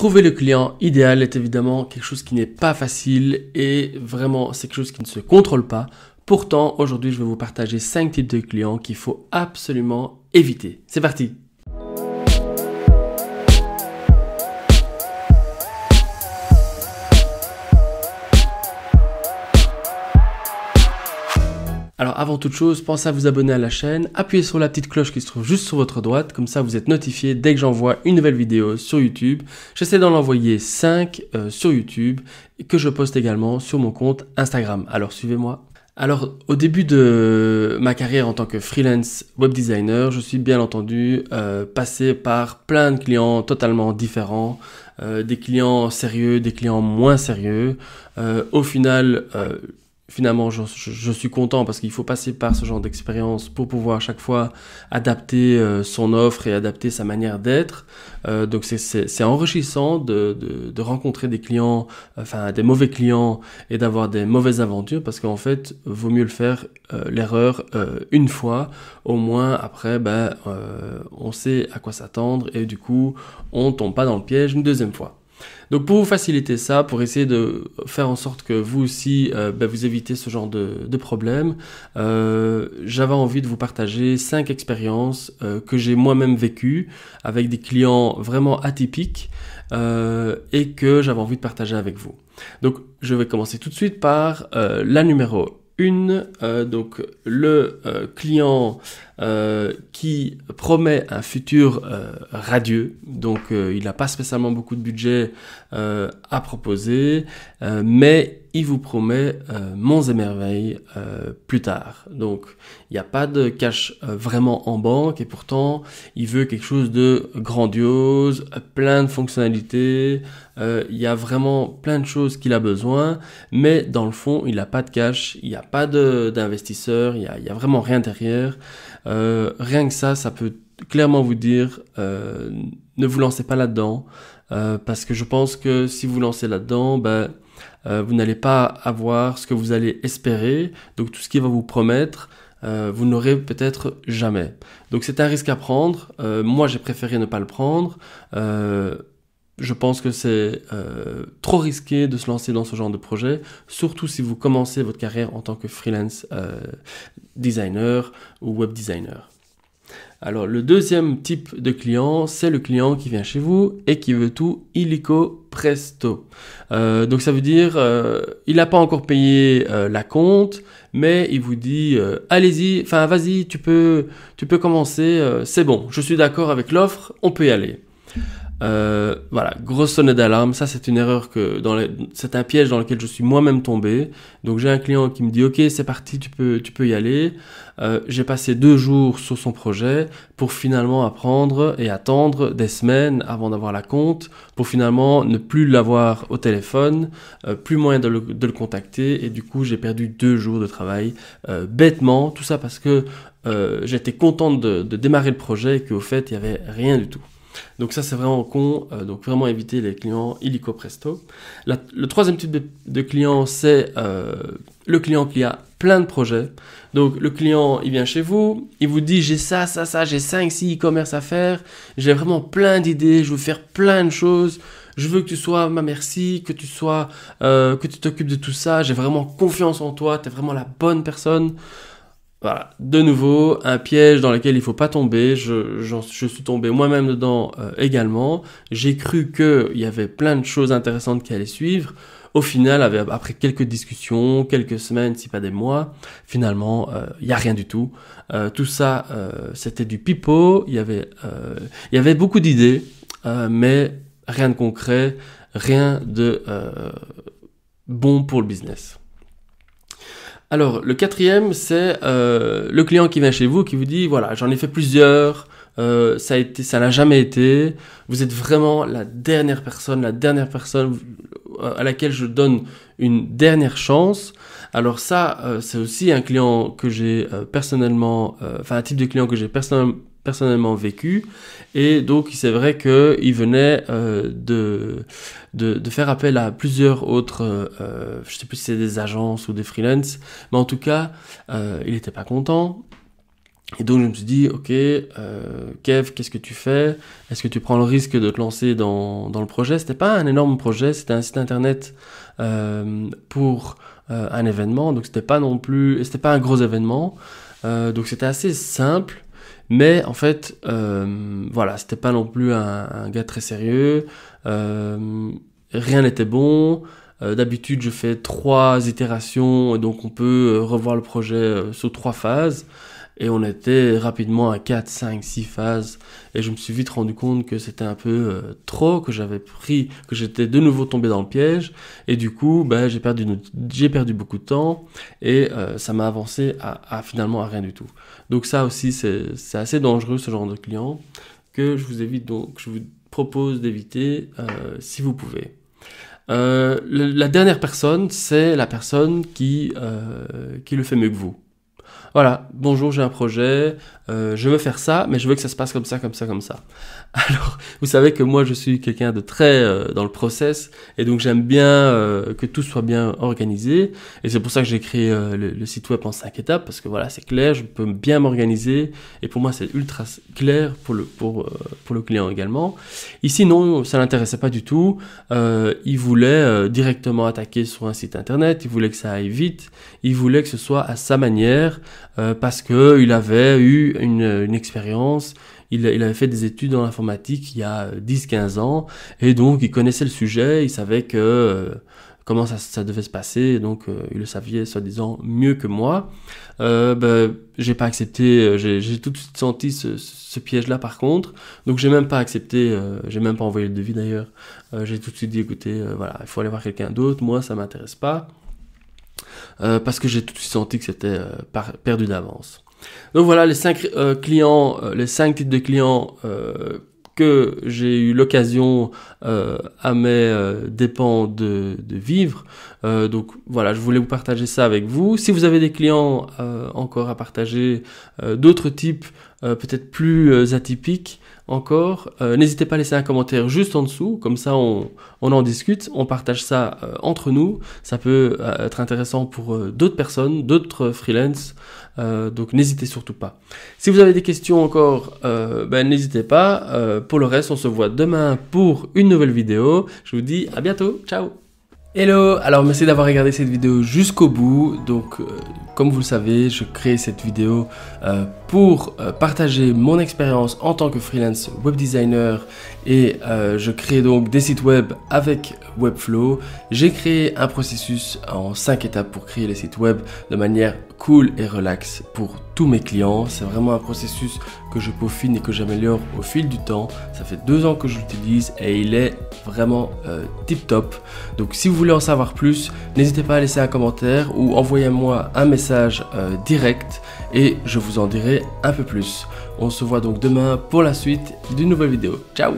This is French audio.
Trouver le client idéal est évidemment quelque chose qui n'est pas facile et vraiment c'est quelque chose qui ne se contrôle pas. Pourtant, aujourd'hui, je vais vous partager 5 types de clients qu'il faut absolument éviter. C'est parti Alors avant toute chose, pensez à vous abonner à la chaîne, appuyez sur la petite cloche qui se trouve juste sur votre droite, comme ça vous êtes notifié dès que j'envoie une nouvelle vidéo sur YouTube. J'essaie d'en envoyer 5 euh, sur YouTube, que je poste également sur mon compte Instagram. Alors suivez-moi. Alors, au début de ma carrière en tant que freelance web designer, je suis bien entendu euh, passé par plein de clients totalement différents, euh, des clients sérieux, des clients moins sérieux. au final, finalement, je, suis content parce qu'il faut passer par ce genre d'expérience pour pouvoir à chaque fois adapter euh, son offre et adapter sa manière d'être. Euh, donc c'est enrichissant de, rencontrer des clients, enfin des mauvais clients et d'avoir des mauvaises aventures parce qu'en fait, vaut mieux le faire euh, l'erreur une fois. Au moins après, ben, on sait à quoi s'attendre et du coup, on tombe pas dans le piège une deuxième fois. Donc pour vous faciliter ça, pour essayer de faire en sorte que vous aussi, euh, ben, vous évitez ce genre de, de problème, euh, j'avais envie de vous partager cinq expériences euh, que j'ai moi-même vécues avec des clients vraiment atypiques et que j'avais envie de partager avec vous. Donc je vais commencer tout de suite par la numéro une, euh, donc le euh, client euh, qui promet un futur radieux, donc il n'a pas spécialement beaucoup de budget à proposer, mais il vous promet euh, monts et merveilles euh, plus tard. Donc il n'y a pas de cash euh, vraiment en banque et pourtant il veut quelque chose de grandiose, plein de fonctionnalités, euh, il y a vraiment plein de choses qu'il a besoin, mais dans le fond il n'a pas de cash, il n'y a pas d'investisseur, il n'y a, a, vraiment rien derrière. rien que ça, ça peut clairement vous dire ne vous lancez pas là-dedans. parce que je pense que si vous lancez là-dedans, ben, euh, vous n'allez pas avoir ce que vous allez espérer, donc tout ce qui va vous promettre, euh, vous n'aurez peut-être jamais. Donc c'est un risque à prendre, euh, moi j'ai préféré ne pas le prendre, je pense que c'est trop risqué de se lancer dans ce genre de projet, surtout si vous commencez votre carrière en tant que freelance designer ou web designer. Alors le deuxième type de client, c'est le client qui vient chez vous et qui veut tout illico presto. Euh, donc ça veut dire euh, il n'a pas encore payé euh, la compte, mais il vous dit allez-y, enfin vas-y, tu peux, tu peux commencer, c'est bon, je suis d'accord avec l'offre, on peut y aller. Euh, voilà, grosse sonnette d'alarme. Ça, c'est une erreur que dans c'est un piège dans lequel je suis moi-même tombé. Donc j'ai un client qui me dit OK, c'est parti, tu peux, tu peux y aller. Euh, j'ai passé deux jours sur son projet pour finalement apprendre et attendre des semaines avant d'avoir la compte, pour finalement ne plus l'avoir au téléphone, euh, plus moyen de le, de contacter. Et du coup, j'ai perdu deux jours de travail bêtement. Tout ça parce que j'étais content de, de démarrer le projet et qu'au fait, il n'y avait rien du tout. Donc ça c'est vraiment con, euh, donc vraiment éviter les clients illico presto. le troisième type de, client c'est euh, le client qui a plein de projets. Donc le client il vient chez vous, il vous dit j'ai ça, ça, ça, j'ai 5, 6 e-commerce à faire, j'ai vraiment plein d'idées, je veux faire plein de choses, je veux que tu sois ma merci, que tu sois, euh, que tu t'occupes de tout ça, j'ai vraiment confiance en toi, tu es vraiment la bonne personne. Voilà, de nouveau, un piège dans lequel il faut pas tomber. Je, je, suis tombé moi-même dedans euh, également. J'ai cru qu'il y avait plein de choses intéressantes qui allaient suivre. Au final, après quelques discussions, quelques semaines, si pas des mois, finalement, il euh, n'y a rien du tout. Euh, tout ça, c'était du pipeau. Il y il y avait beaucoup d'idées, mais rien de concret, rien de bon pour le business. Alors, le quatrième, c'est euh, le client qui vient chez vous, qui vous dit, voilà, j'en ai fait plusieurs, euh, ça a été, ça n'a jamais été, vous êtes vraiment la dernière personne, la dernière personne euh, à laquelle je donne une dernière chance. Alors ça, c'est aussi un client que j'ai personnellement, enfin un type de client que j'ai personnellement, personnellement vécu. Et donc, c'est vrai qu'il venait euh, de, de, faire appel à plusieurs autres, euh, euh, je sais plus si c'est des agences ou des freelances, mais en tout cas, euh, il n'était pas content. Et donc, je me suis dit, OK, Kev, qu'est-ce que tu fais Est-ce que tu prends le risque de te lancer dans, dans le projet C'était pas un énorme projet, c'était un site internet pour un événement, donc c'était pas non plus, c'était pas un gros événement. donc, c'était assez simple. Mais en fait, euh, voilà, c'était pas non plus un, gars très sérieux. Euh, rien n'était bon. Euh, d'habitude, je fais trois itérations, et donc on peut revoir le projet sous trois phases et on était rapidement à 4, 5, 6 phases et je me suis vite rendu compte que c'était un peu euh, trop, que j'avais pris, que j'étais de nouveau tombé dans le piège et du coup bah, j'ai perdu, j'ai perdu beaucoup de temps et euh, ça m'a avancé à, finalement à rien du tout. Donc ça aussi c'est, assez dangereux ce genre de client que je vous évite donc, je vous propose d'éviter euh, si vous pouvez. la dernière personne, c'est la personne qui, qui le fait mieux que vous. Voilà, bonjour, j'ai un projet, euh, je veux faire ça, mais je veux que ça se passe comme ça, comme ça, comme ça. Alors, vous savez que moi, je suis quelqu'un de très euh, dans le process, et donc j'aime bien euh, que tout soit bien organisé, et c'est pour ça que j'ai créé le, site web en cinq étapes, parce que voilà, c'est clair, je peux bien m'organiser, et pour moi, c'est ultra clair pour le, pour, pour le client également. Ici, non, ça l'intéressait pas du tout, il voulait directement attaquer sur un site internet, il voulait que ça aille vite, il voulait que ce soit à sa manière, euh, parce qu'il avait eu une, expérience, il, avait fait des études en informatique il y a 10-15 euh, ans, et donc il connaissait le sujet, il savait euh, comment ça, devait se passer, donc il le savait soi-disant mieux que moi. Ben, j'ai pas accepté, j'ai tout de suite senti ce, piège-là par contre, donc j'ai même pas accepté, j'ai même pas envoyé le devis d'ailleurs. j'ai tout de suite dit écoutez, voilà, il faut aller voir quelqu'un d'autre, moi ça m'intéresse pas. Euh, parce que j'ai tout de suite senti que c'était euh, perdu d'avance. Donc voilà les cinq euh, clients, les cinq types de clients que j'ai eu l'occasion à mes euh, dépens de, vivre. donc voilà, je voulais vous partager ça avec vous. Si vous avez des clients encore à partager, d'autres types peut-être plus atypiques, encore, euh, n'hésitez pas à laisser un commentaire juste en dessous, comme ça on, en discute, on partage ça euh, entre nous, ça peut euh, être intéressant pour d'autres personnes, d'autres freelance, donc n'hésitez surtout pas. Si vous avez des questions encore, ben, n'hésitez pas, pour le reste on se voit demain pour une nouvelle vidéo, je vous dis à bientôt, ciao Hello, alors merci d'avoir regardé cette vidéo jusqu'au bout. Donc, comme vous le savez, je crée cette vidéo pour euh, partager mon expérience en tant que freelance web designer et euh, je crée donc des sites web avec Webflow. J'ai créé un processus en 5 étapes pour créer les sites web de manière cool et relaxe pour tous mes clients. C'est vraiment un processus que je peaufine et que j'améliore au fil du temps. Ça fait deux ans que je l'utilise et il est vraiment euh, tip top. Donc si vous voulez en savoir plus, n'hésitez pas à laisser un commentaire ou envoyez-moi un message direct et je vous en dirai un peu plus. On se voit donc demain pour la suite d'une nouvelle vidéo. Ciao